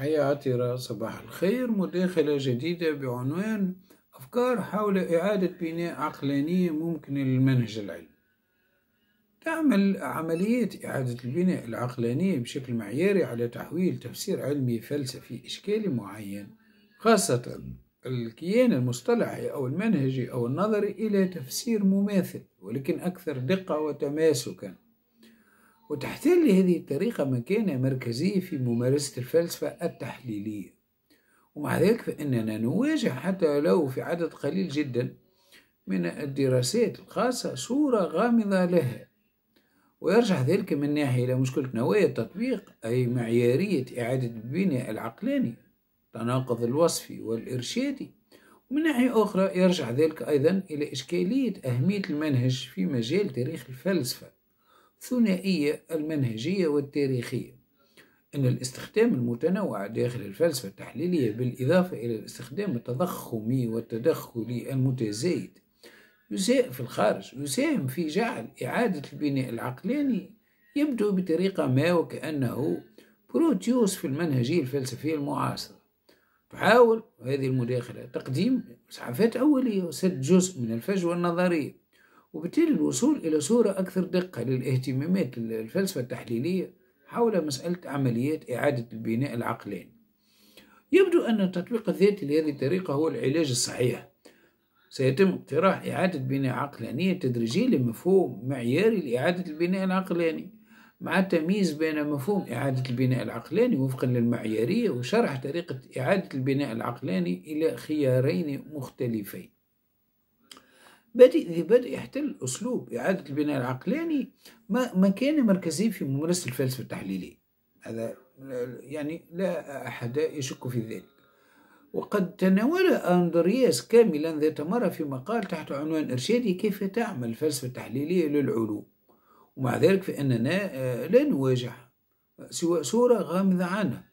عطرة صباح الخير مداخلة جديدة بعنوان أفكار حول إعادة بناء عقلانية ممكنة للمنهج العلمي تعمل عملية إعادة البناء العقلانية بشكل معياري على تحويل تفسير علمي فلسفي إشكالي معين خاصة الكيان المصطلحي أو المنهجي أو النظري إلى تفسير مماثل ولكن أكثر دقة وتماسكًا وتحتل هذه الطريقة مكانة مركزية في ممارسة الفلسفة التحليلية ومع ذلك فإننا نواجه حتى لو في عدد قليل جدا من الدراسات الخاصة صورة غامضة لها ويرجع ذلك من ناحية إلى مشكلة نوايا التطبيق أي معيارية إعادة البناء العقلاني تناقض الوصفي والإرشادي ومن ناحية أخرى يرجع ذلك أيضا إلى إشكالية أهمية المنهج في مجال تاريخ الفلسفة الثنائية المنهجية والتاريخية أن الاستخدام المتنوع داخل الفلسفة التحليلية بالإضافة إلى الاستخدام التضخمي والتدخلي المتزايد يساهم في الخارج يساهم في جعل إعادة البناء العقلاني يبدو بطريقة ما وكأنه بروتيوس في المنهجية الفلسفية المعاصرة تحاول هذه المداخلة تقديم إسعافات أولية وسد جزء من الفجوة النظرية وبالتالي الوصول إلى صورة أكثر دقة للاهتمامات الفلسفة التحليلية حول مسألة عمليات إعادة البناء العقلاني يبدو أن التطبيق الذاتي لهذه الطريقة هو العلاج الصحيح سيتم اقتراح إعادة بناء عقلانية تدريجية لمفهوم معياري لإعادة البناء العقلاني مع التمييز بين مفهوم إعادة البناء العقلاني وفقا للمعيارية وشرح طريقة إعادة البناء العقلاني إلى خيارين مختلفين بدأ بدأ يحتل أسلوب إعادة البناء العقلاني مكان مركزي في ممارسة الفلسفة التحليلية هذا يعني لا أحد يشك في ذلك وقد تناول أندرياس كاملا ذات مرة في مقال تحت عنوان إرشادي كيف تعمل الفلسفة التحليلية للعلوم ومع ذلك فإننا آه، لا نواجه سوى صورة غامضة عنها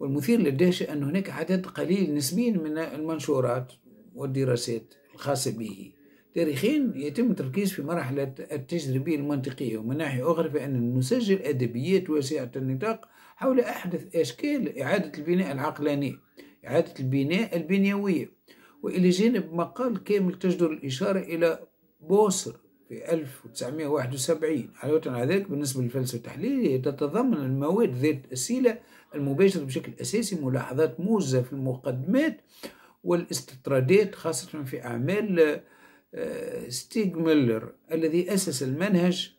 والمثير للدهشة أن هناك عدد قليل نسبيا من المنشورات والدراسات الخاصة به تاريخيا يتم التركيز في مرحلة التجريبية المنطقية ومن ناحية أخرى فإن نسجل أدبيات واسعة النطاق حول أحدث أشكال إعادة البناء العقلاني إعادة البناء البنيوية وإلى جانب مقال كامل تجدر الإشارة إلى بوصر في 1971 علاوة على ذلك بالنسبة للفلسفة التحليلية تتضمن المواد ذات السيلة المباشرة بشكل أساسي ملاحظات موجزة في المقدمات والاستطرادات خاصة في أعمال آه، ستيغ ميلر الذي أسس المنهج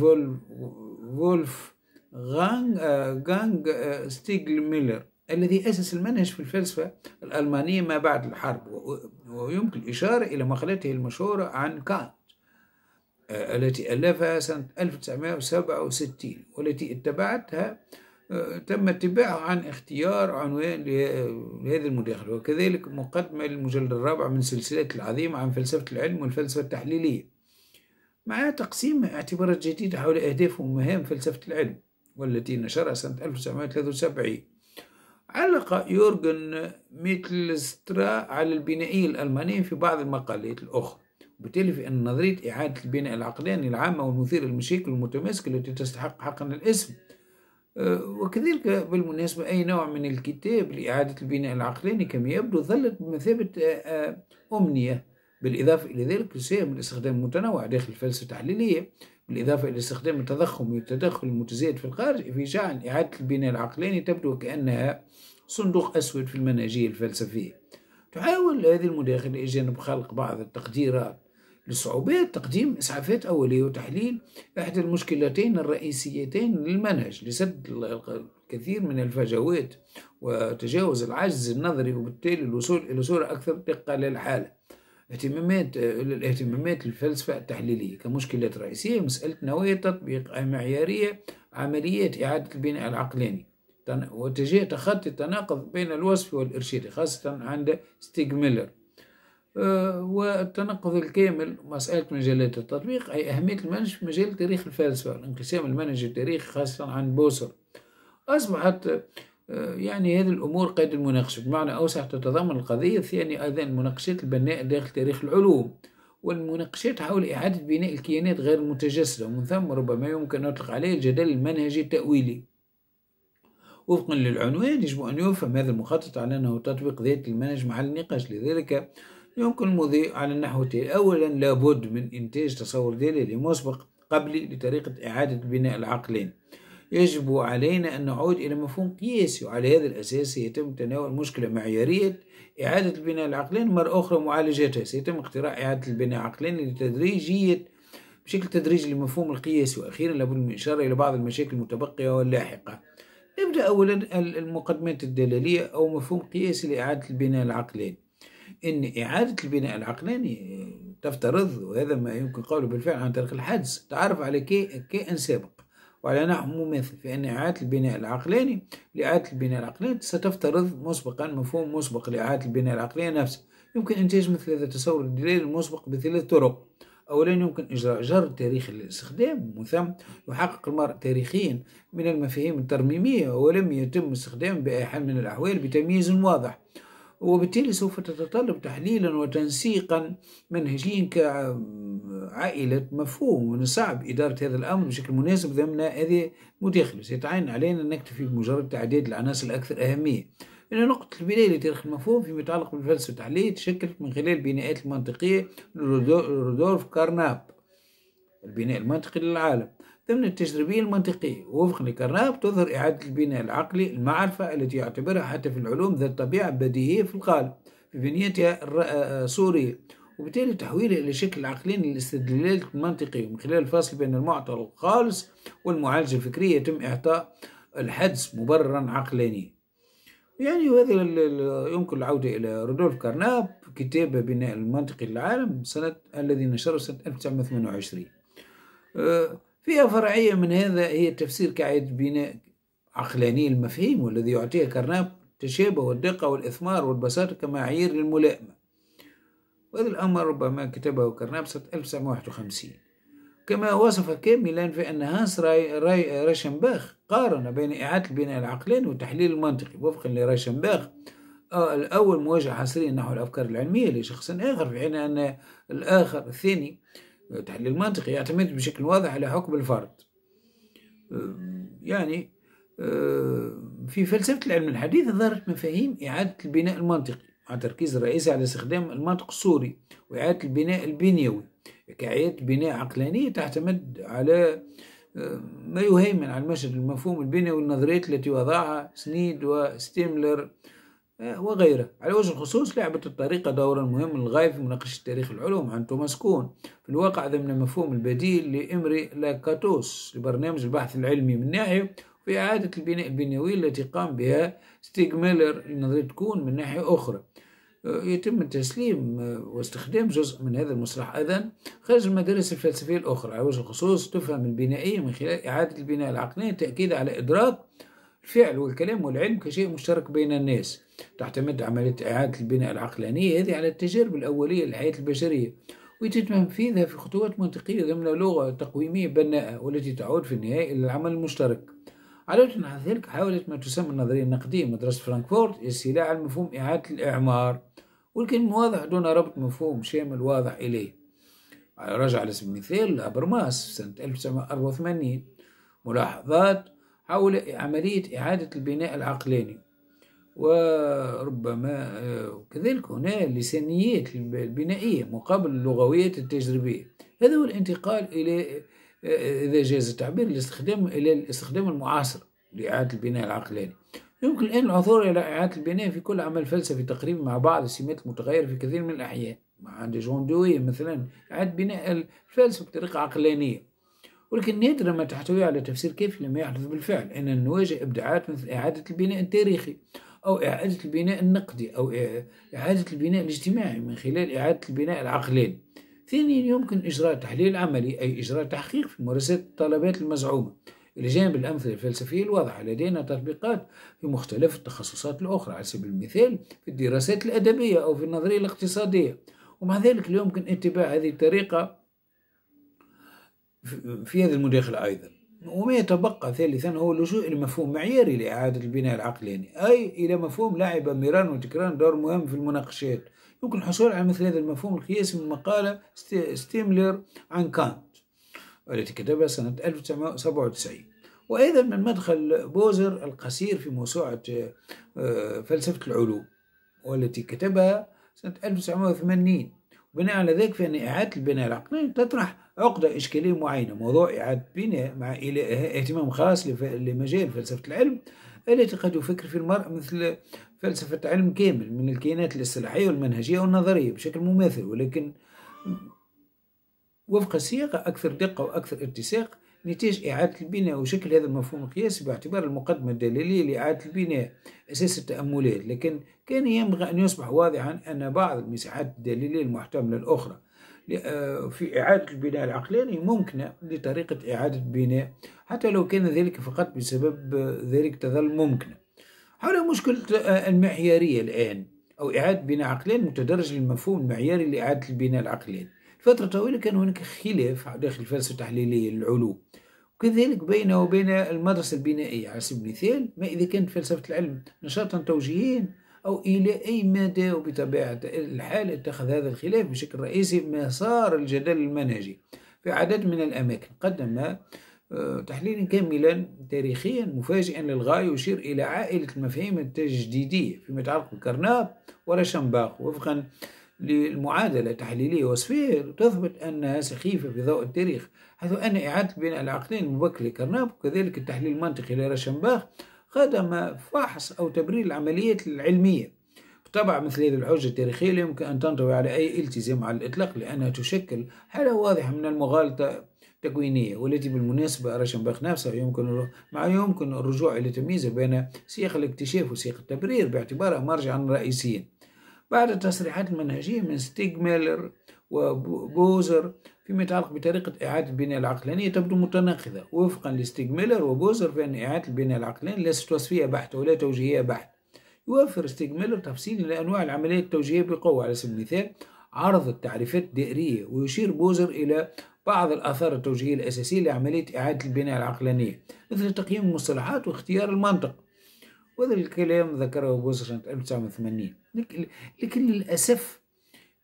فولف آه، غانغ غانغ آه، ستيغ ميلر الذي أسس المنهج في الفلسفة الألمانية ما بعد الحرب ويمكن الإشارة إلى مقالته المشهورة عن كانت التي ألفها سنة 1967 والتي اتبعتها تم اتباعه عن اختيار عنوان لهذه المداخلة وكذلك مقدمة للمجلد الرابع من سلسلة العظيمة عن فلسفة العلم والفلسفة التحليلية مع تقسيم اعتبارات جديدة حول أهداف ومهام فلسفة العلم والتي نشرها سنة 1973 علق يورجن ميتلسترا على البنائي الألمانية في بعض المقالات الأخرى وبالتالي فإن نظرية إعادة البناء العقلاني العامة والمثير للمشاكل المتماسكة التي تستحق حقا الاسم آه، وكذلك بالمناسبة أي نوع من الكتاب لإعادة البناء العقلاني كما يبدو ظلت بمثابة آه، آه، أمنية بالإضافة إلى ذلك يساهم الاستخدام المتنوع داخل الفلسفة التحليلية بالإضافة إلى استخدام التضخم والتدخل المتزايد في الخارج في جعل إعادة البناء العقلاني تبدو كأنها صندوق أسود في المنهجية الفلسفية تحاول هذه المداخلة إلى جانب خلق بعض التقديرات لصعوبات تقديم إسعافات أولية وتحليل إحدى المشكلتين الرئيسيتين للمنهج لسد الكثير من الفجوات وتجاوز العجز النظري وبالتالي الوصول إلى صورة أكثر دقة للحالة اهتمامات الاهتمامات الفلسفة التحليلية كمشكلات رئيسية مسألة نوايا تطبيق معيارية عمليات إعادة البناء العقلاني واتجاه تخطي التناقض بين الوصف والإرشاد خاصة عند ستيغ ميلر آه، والتناقض الكامل مسألة مجالات التطبيق أي أهمية المنهج في مجال تاريخ الفلسفة الانقسام المنهج التاريخي خاصة عن بوسر أصبحت آه، يعني هذه الأمور قيد المناقشة بمعنى أوسع تتضمن القضية الثانية أيضا المناقشات البناء داخل تاريخ العلوم والمناقشات حول إعادة بناء الكيانات غير المتجسدة ومن ثم ربما يمكن أن نطلق عليه الجدل المنهجي التأويلي وفقا للعنوان يجب أن يفهم هذا المخطط على أنه تطبيق ذات المنهج مع النقاش لذلك يمكن المضي على النحو التالي أولا لابد من إنتاج تصور دليلي مسبق قبلي لطريقة إعادة بناء العقلين يجب علينا أن نعود إلى مفهوم قياسي وعلى هذا الأساس يتم تناول مشكلة معيارية إعادة البناء العقلين مرة أخرى معالجتها سيتم اختراع إعادة البناء العقلين لتدريجية بشكل تدريجي للمفهوم القياسي وأخيرا لابد من الإشارة إلى بعض المشاكل المتبقية واللاحقة نبدأ أولا المقدمات الدلالية أو مفهوم قياسي لإعادة البناء العقلين ان اعاده البناء العقلاني تفترض وهذا ما يمكن قوله بالفعل عن طريق الحدس تعرف على كائن سابق وعلى نحو مماثل فإن إعادة البناء العقلاني لإعادة البناء العقلاني ستفترض مسبقا مفهوم مسبق لإعادة البناء العقلاني نفسه يمكن إنتاج مثل هذا التصور الدلالي المسبق بثلاث طرق أولا يمكن إجراء جر تاريخ الاستخدام ومن ثم يحقق المرء تاريخيا من المفاهيم الترميمية ولم يتم استخدام بأي حال من الأحوال بتمييز واضح وبالتالي سوف تتطلب تحليلا وتنسيقا منهجيا كعائلة مفهوم ومن الصعب إدارة هذا الأمر بشكل مناسب ضمن هذه مداخلة سيتعين علينا أن نكتفي بمجرد تعداد العناصر الأكثر أهمية من نقطة البداية لتاريخ المفهوم فيما يتعلق بالفلسفة التحليلية تشكلت من خلال البناءات المنطقية لرودولف كارناب البناء المنطقي للعالم ضمن التجريبية المنطقية وفق لكرناب تظهر إعادة البناء العقلي المعرفة التي يعتبرها حتى في العلوم ذات طبيعة بديهية في الغالب في بنيتها السورية آه، آه، وبالتالي تحويلها إلى شكل عقلي للاستدلال المنطقي من خلال الفصل بين المعطى الخالص والمعالجة الفكرية يتم إعطاء الحدس مبررا عقلانيا يعني وهذا يمكن العودة إلى رودولف كارناب كتابة بناء المنطقي للعالم سنة الذي نشره سنة 1928 فئة فرعية من هذا هي تفسير كعيد بناء عقلاني المفهيم والذي يعطيه كرناب التشابه والدقة والإثمار والبساطة كمعايير للملائمة وهذا الأمر ربما كتبه كرناب سنة 1951 كما وصف كاملا في أن هانس راي راي رايشنباخ قارن بين إعادة البناء العقلاني والتحليل المنطقي وفقا لرايشنباخ آه، الأول مواجهة حصرية نحو الأفكار العلمية لشخص آخر في حين أن الآخر الثاني تحليل منطقي يعتمد بشكل واضح على حكم الفرد يعني في فلسفة العلم الحديث ظهرت مفاهيم إعادة البناء المنطقي مع تركيز الرئيسي على استخدام المنطق السوري وإعادة البناء البنيوي كإعادة بناء عقلانية تعتمد على ما يهيمن على المشهد المفهوم البنيوي والنظريات التي وضعها سنيد وستيملر آه، وغيره على وجه الخصوص لعبت الطريقة دورا مهما للغاية في مناقشة تاريخ العلوم عن توماس كون في الواقع ضمن مفهوم البديل لإمري لاكاتوس لبرنامج البحث العلمي من ناحية في إعادة البناء البنيوي التي قام بها ستيغ ميلر لنظرية كون من ناحية أخرى آه، يتم التسليم آه، واستخدام جزء من هذا المصطلح أيضا خارج المدارس الفلسفية الأخرى على وجه الخصوص تفهم البنائية من خلال إعادة البناء العقلية تأكيد على إدراك الفعل والكلام والعلم كشيء مشترك بين الناس تعتمد عملية إعادة البناء العقلانية هذه على التجارب الأولية للحياة البشرية ويتم تنفيذها في خطوات منطقية ضمن لغة تقويمية بناءة والتي تعود في النهاية إلى العمل المشترك على وجه ذلك حاولت ما تسمى النظرية النقدية مدرسة فرانكفورت استيلاء على مفهوم إعادة الإعمار ولكن واضح دون ربط مفهوم شامل واضح إليه رجع على سبيل المثال لابرماس في سنة 1984 ملاحظات حول عملية إعادة البناء العقلاني وربما آه، كذلك هنا اللسانيات البنائية مقابل اللغويات التجريبية هذا هو الانتقال إلى آه، إذا جاز التعبير الاستخدام إلى الاستخدام المعاصر لإعادة البناء العقلاني يمكن الآن العثور إلى إعادة البناء في كل عمل فلسفي تقريبا مع بعض السمات المتغيرة في كثير من الأحيان عند جون دوي مثلا إعادة بناء الفلسفة بطريقة عقلانية ولكن نادرا ما تحتوي على تفسير كافي لما يحدث بالفعل إننا نواجه إبداعات مثل إعادة البناء التاريخي أو إعادة البناء النقدي أو إعادة البناء الاجتماعي من خلال إعادة البناء العقلاني ثانيا يمكن إجراء تحليل عملي أي إجراء تحقيق في ممارسات الطلبات المزعومة إلى جانب الأمثلة الفلسفية الواضحة لدينا تطبيقات في مختلف التخصصات الأخرى على سبيل المثال في الدراسات الأدبية أو في النظرية الاقتصادية ومع ذلك لا يمكن اتباع هذه الطريقة في هذه المداخلة أيضا وما يتبقى ثالثا هو اللجوء إلى مفهوم معياري لإعادة البناء العقلاني أي إلى مفهوم لعب ميران وتكران دور مهم في المناقشات يمكن الحصول على مثل هذا المفهوم القياسي من مقالة ستيملر عن كانت والتي كتبها سنة 1997 وأيضا من مدخل بوزر القصير في موسوعة آه، فلسفة العلوم والتي كتبها سنة 1980 وبناء على ذلك فإن إعادة البناء العقلاني تطرح عقدة إشكالية معينة موضوع إعادة بناء مع اهتمام خاص لمجال فلسفة العلم التي قد يفكر في المرء مثل فلسفة علم كامل من الكيانات الاصطلاحية والمنهجية والنظرية بشكل مماثل ولكن وفق صياغة أكثر دقة وأكثر ارتساق نتاج إعادة البناء وشكل هذا المفهوم القياسي باعتبار المقدمة الدليلية لإعادة البناء أساس التأملات لكن كان ينبغي أن يصبح واضحا أن بعض المساحات الدليلية المحتملة الأخرى آه، في إعادة البناء العقلاني ممكنة لطريقة إعادة بناء حتى لو كان ذلك فقط بسبب ذلك تظل ممكنة حول مشكلة آه، المعيارية الآن أو إعادة بناء عقلاني متدرج للمفهوم المعياري لإعادة البناء العقلاني فترة طويلة كان هناك خلاف داخل الفلسفة التحليلية للعلوم وكذلك بين وبين المدرسة البنائية على سبيل المثال ما إذا كانت فلسفة العلم نشاطا توجيهيا أو إلى أي مدى وبطبيعة الحال اتخذ هذا الخلاف بشكل رئيسي مسار الجدل المنهجي في عدد من الأماكن قدم آه، تحليلا كاملا تاريخيا مفاجئا للغاية يشير إلى عائلة المفاهيم التجديدية فيما يتعلق بكرناب ورشنباق وفقا للمعادلة التحليلية وصفية تثبت أنها سخيفة في ضوء التاريخ حيث أن إعادة بناء العقلين المبكر لكرناب وكذلك التحليل المنطقي لرشنباخ قدم فحص أو تبرير العملية العلمية بالطبع مثل هذه الحجة التاريخية لا يمكن أن تنطوي على أي التزام على الإطلاق لأنها تشكل حالة واضحة من المغالطة التكوينية والتي بالمناسبة رشنباخ نفسه يمكن مع يمكن الرجوع إلى تمييزه بين سياق الاكتشاف وسياق التبرير باعتباره مرجعا رئيسيا بعد التصريحات المنهجية من ستيغميلر وبوزر فيما يتعلق بطريقة إعادة البناء العقلانية تبدو متناقضة وفقا لاستجميلر وبوزر فإن إعادة البناء العقلاني ليست وصفية بحتة ولا توجيهية بحتة يوفر استجميلر تفصيل لأنواع العملية التوجيهية بقوة على سبيل المثال عرض التعريفات الدائرية ويشير بوزر إلى بعض الآثار التوجيهية الأساسية لعملية إعادة البناء العقلانية مثل تقييم المصطلحات واختيار المنطق وهذا الكلام ذكره بوزر سنة 1980 لكن للأسف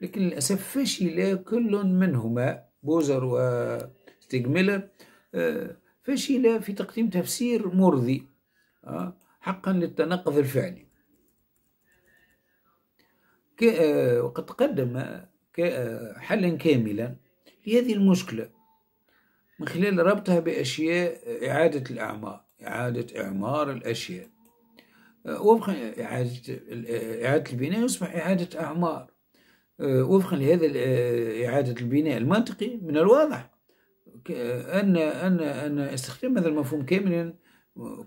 لكن للأسف فشل كل منهما بوزر وستيجميلر آه، فشل في تقديم تفسير مرضي آه، حقا للتناقض الفعلي آه، وقد قدم حلا كاملا لهذه المشكلة من خلال ربطها بأشياء إعادة الأعمار إعادة إعمار الأشياء وفق إعادة البناء يصبح إعادة أعمار آه، وفقا لهذا آه، إعادة البناء المنطقي من الواضح آه، أن أن أن استخدام هذا المفهوم كاملا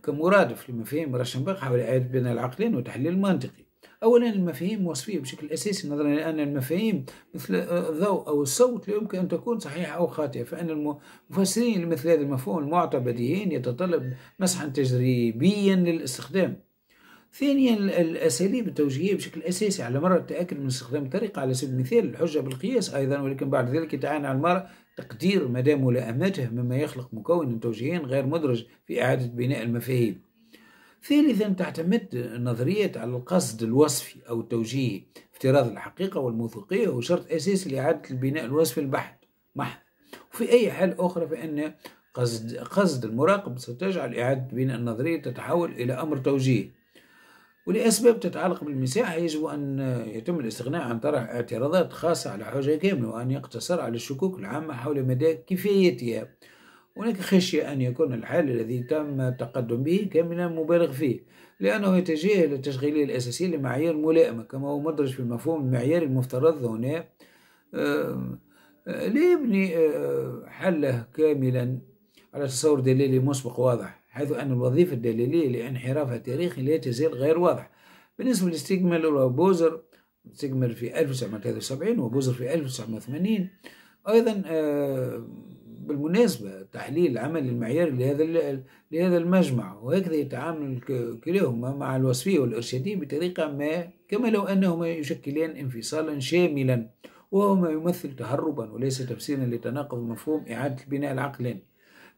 كمرادف لمفاهيم راشنباخ حول إعادة بناء العقلين والتحليل المنطقي. أولا المفاهيم وصفية بشكل أساسي نظرا لأن المفاهيم مثل الضوء أو الصوت لا يمكن أن تكون صحيحة أو خاطئة فإن المفسرين لمثل هذا المفهوم المعطى بديهيا يتطلب مسحا تجريبيا للاستخدام ثانيا الاساليب التوجيهيه بشكل اساسي على مر التاكد من استخدام الطريقه على سبيل المثال الحجه بالقياس ايضا ولكن بعد ذلك يتعين على المرء تقدير مدام ملائمته مما يخلق مكونا توجيهيا غير مدرج في اعاده بناء المفاهيم. ثالثا تعتمد النظريات على القصد الوصفي او التوجيهي افتراض الحقيقه والموثوقيه هو شرط اساسي لاعاده البناء الوصفي البحث محض. وفي اي حال اخرى فان قصد قصد المراقب ستجعل اعاده بناء النظريه تتحول الى امر توجيهي. ولأسباب تتعلق بالمساحة يجب أن يتم الاستغناء عن طرح اعتراضات خاصة على حوجة كاملة وأن يقتصر على الشكوك العامة حول مدى كفايتها هناك خشية أن يكون الحال الذي تم التقدم به كاملا مبالغ فيه لأنه يتجاهل التشغيلية الأساسية لمعايير ملائمة كما هو مدرج في المفهوم المعياري المفترض هنا آه، آه، لا يبني آه، حله كاملا على تصور دلالي مسبق واضح حيث أن الوظيفة الدليلية لانحرافها التاريخي لا تزال غير واضحة بالنسبة لستيجمل وبوزر ستيجمل في 1973 وبوزر في 1980 أيضا آه، بالمناسبة تحليل العمل المعياري لهذا لهذا المجمع وهكذا يتعامل كلاهما مع الوصفية والإرشادية بطريقة ما كما لو أنهما يشكلان انفصالا شاملا وهما يمثل تهربا وليس تفسيرا لتناقض مفهوم إعادة البناء العقلاني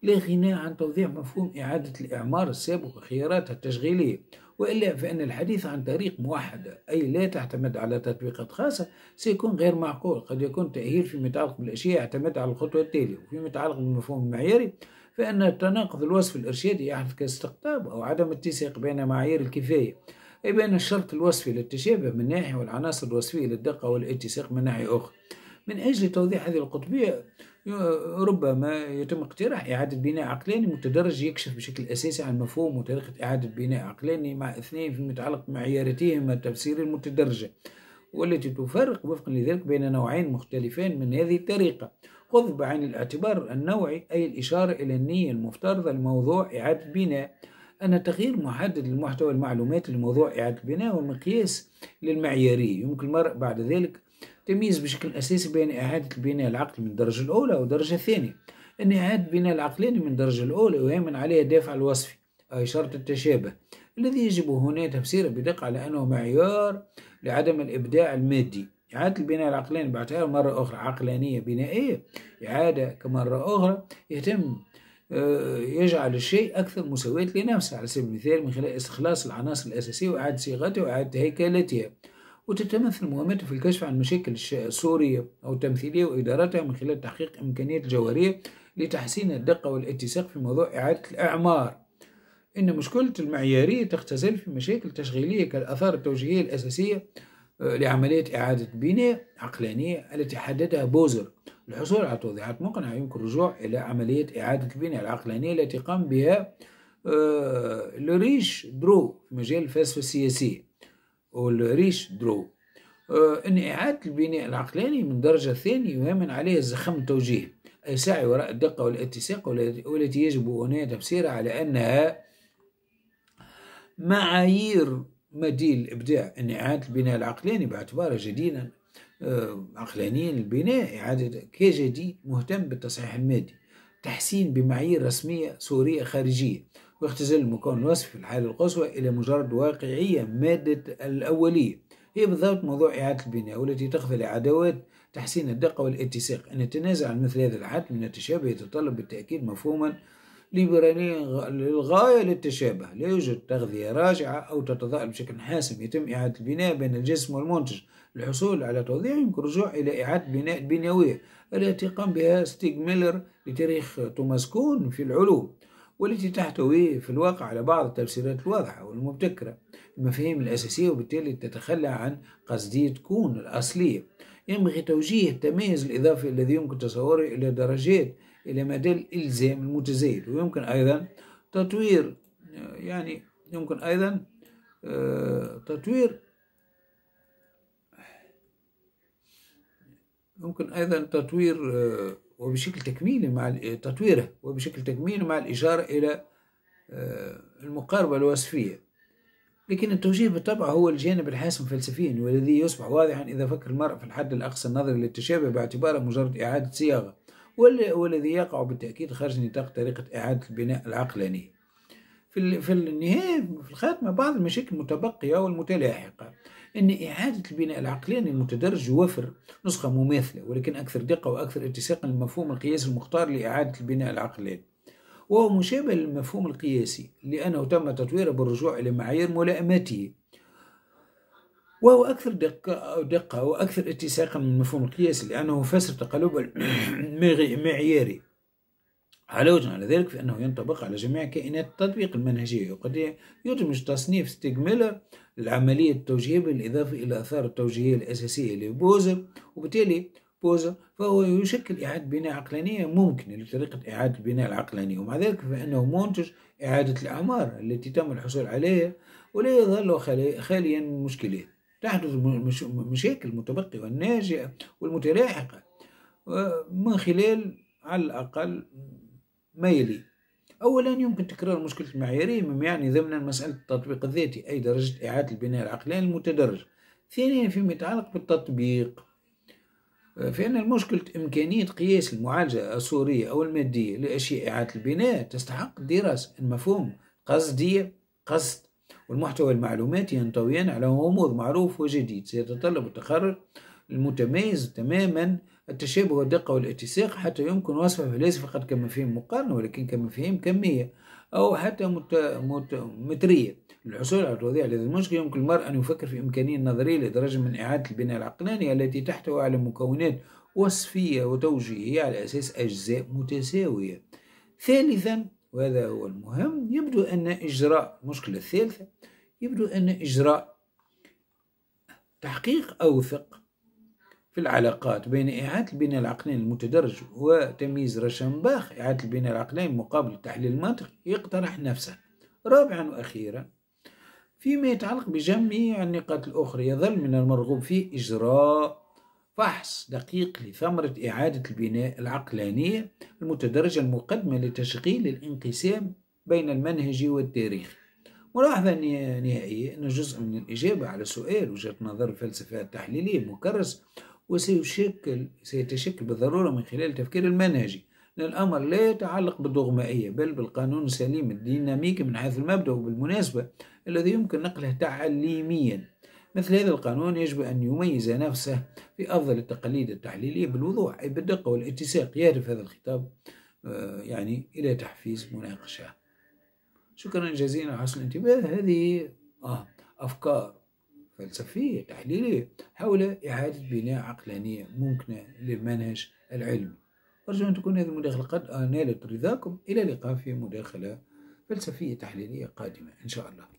لا غنى عن توضيح مفهوم إعادة الإعمار السابق وخياراتها التشغيلية وإلا فإن الحديث عن طريق موحدة أي لا تعتمد على تطبيقات خاصة سيكون غير معقول قد يكون تأهيل فيما يتعلق بالأشياء يعتمد على الخطوة التالية وفيما يتعلق بالمفهوم المعياري فإن التناقض الوصف الإرشادي يحدث كاستقطاب أو عدم اتساق بين معايير الكفاية أي بين الشرط الوصفي للتشابه من ناحية والعناصر الوصفية للدقة والاتساق من ناحية أخرى من أجل توضيح هذه القطبية ربما يتم اقتراح إعادة بناء عقلاني متدرج يكشف بشكل أساسي عن مفهوم وطريقة إعادة بناء عقلاني مع اثنين فيما يتعلق بمعيارتهما التفسير المتدرجة والتي تفرق وفقا لذلك بين نوعين مختلفين من هذه الطريقة خذ بعين الاعتبار النوعي أي الإشارة إلى النية المفترضة لموضوع إعادة بناء أن تغيير محدد لمحتوى المعلومات لموضوع إعادة البناء مقياس للمعيارية يمكن المرء بعد ذلك تمييز بشكل أساسي بين إعادة البناء العقلي من الدرجة الأولى والدرجة الثانية أن إعادة البناء العقلاني من الدرجة الأولى يهيمن عليها الدافع الوصفي أي شرط التشابه الذي يجب هنا تفسيره بدقة على أنه معيار لعدم الإبداع المادي إعادة البناء العقلاني باعتبار مرة أخرى عقلانية بنائية إعادة كمرة أخرى يتم آه، يجعل الشيء أكثر مساواة لنفسه على سبيل المثال من خلال استخلاص العناصر الأساسية وإعادة صياغتها وإعادة هيكلتها وتتمثل مهمته في الكشف عن مشاكل السورية أو التمثيلية وإدارتها من خلال تحقيق إمكانيات الجوارية لتحسين الدقة والاتساق في موضوع إعادة الإعمار إن مشكلة المعيارية تختزل في مشاكل تشغيلية كالآثار التوجيهية الأساسية آه، لعملية إعادة بناء عقلانية التي حددها بوزر الحصول على توضيحات مقنعة يمكن الرجوع إلى عملية إعادة البناء العقلانية التي قام بها آه، لوريش درو في مجال الفلسفة السياسية والريش درو إعادة آه، البناء العقلاني من درجة ثانية يهمن عليه الزخم التوجيهي السعي وراء الدقة والاتساق والتي يجب هنا تفسيرها على أنها معايير مديل إبداع إعادة البناء العقلاني باعتباره جديدا آه، عقلانيا البناء إعادة كجديد مهتم بالتصحيح المادي تحسين بمعايير رسمية سورية خارجية واختزال المكون الوصف في الحالة القصوى إلى مجرد واقعية مادة الأولية هي بالضبط موضوع إعادة البناء والتي تخضع لعدوات تحسين الدقة والاتساق أن التنازع عن مثل هذا الحد من التشابه يتطلب بالتأكيد مفهوما ليبراليا للغاية للتشابه لا يوجد تغذية راجعة أو تتضاءل بشكل حاسم يتم إعادة البناء بين الجسم والمنتج للحصول على توضيح يمكن الرجوع إلى إعادة بناء البنيوية التي قام بها ستيغ ميلر لتاريخ توماس كون في العلوم والتي تحتوي في الواقع على بعض التفسيرات الواضحة والمبتكرة المفاهيم الأساسية وبالتالي تتخلى عن قصدية كون الأصلية ينبغي توجيه التميز الإضافي الذي يمكن تصوره إلى درجات إلى مدى الإلزام المتزايد ويمكن أيضا تطوير يعني يمكن أيضا آه، تطوير يمكن أيضا تطوير آه، وبشكل تكميلي مع تطويره وبشكل تكميلي مع الإشارة إلى آه، المقاربة الوصفية لكن التوجيه بالطبع هو الجانب الحاسم فلسفيا والذي يصبح واضحا إذا فكر المرء في الحد الأقصى النظري للتشابه باعتباره مجرد إعادة صياغة والذي يقع بالتأكيد خارج نطاق طريقة إعادة البناء العقلاني في النهاية في الخاتمة بعض المشاكل المتبقية والمتلاحقة أن إعادة البناء العقلاني المتدرج يوفر نسخة مماثلة ولكن أكثر دقة وأكثر اتساقا للمفهوم القياسي المختار لإعادة البناء العقلاني وهو مشابه للمفهوم القياسي لأنه تم تطويره بالرجوع إلى معايير ملائمته وهو أكثر دقة, دقة وأكثر اتساقا من المفهوم القياسي لأنه فسر تقلب المعياري علاوة على ذلك فإنه ينطبق على جميع كائنات التطبيق المنهجية وقد يدمج تصنيف ستيجميلر العملية التوجيهية بالإضافة إلى آثار التوجيهية الأساسية لبوزر وبالتالي بوزر فهو يشكل إعادة بناء عقلانية ممكنة لطريقة إعادة البناء العقلانية ومع ذلك فإنه منتج إعادة الأعمار التي تم الحصول عليها ولا يظل خاليا من مشكلات تحدث مشاكل متبقية والناجئة والمتلاحقة من خلال على الأقل ما يلي أولا يمكن تكرار مشكلة المعيارية مما يعني ضمن مسألة التطبيق الذاتي أي درجة إعادة البناء العقلاني المتدرج ثانيا فيما يتعلق بالتطبيق آه، فإن المشكلة إمكانية قياس المعالجة الصورية أو المادية لأشياء إعادة البناء تستحق الدراسة المفهوم قصدية قصد والمحتوى المعلوماتي ينطويان على غموض معروف وجديد سيتطلب التخرج المتميز تماما التشابه والدقة والاتساق حتى يمكن وصف الفلاسفة فقط كمفاهيم مقارنة ولكن كمفاهيم كمية أو حتى مت... مت... مترية للحصول على التوضيح لهذا المشكل يمكن المرء أن يفكر في إمكانية النظرية لدرجة من إعادة البناء العقلاني التي تحتوي على مكونات وصفية وتوجيهية على أساس أجزاء متساوية ثالثا وهذا هو المهم يبدو أن إجراء المشكلة الثالثة يبدو أن إجراء تحقيق أوثق في العلاقات بين إعادة البناء العقلاني المتدرج وتمييز رشنباخ إعادة البناء العقلاني مقابل التحليل المنطقي يقترح نفسه رابعا وأخيرا فيما يتعلق بجميع النقاط الأخرى يظل من المرغوب في إجراء فحص دقيق لثمرة إعادة البناء العقلانية المتدرجة المقدمة لتشغيل الانقسام بين المنهج والتاريخ ملاحظة نهائية أن جزء من الإجابة على سؤال وجهة نظر الفلسفة التحليلية مكرس وسيشكل سيتشكل بالضرورة من خلال التفكير المنهجي لأن الأمر لا يتعلق بالدغمائية بل بالقانون السليم الديناميكي من حيث المبدأ وبالمناسبة الذي يمكن نقله تعليميا مثل هذا القانون يجب أن يميز نفسه في أفضل التقاليد التحليلية بالوضوح أي بالدقة والاتساق يهدف هذا الخطاب آه، يعني إلى تحفيز مناقشة شكرا جزيلا على حسن الانتباه هذه آه أفكار فلسفية تحليلية حول إعادة بناء عقلانية ممكنة للمنهج العلمي أرجو أن تكون هذه المداخلة قد نالت رضاكم إلى اللقاء في مداخلة فلسفية تحليلية قادمة إن شاء الله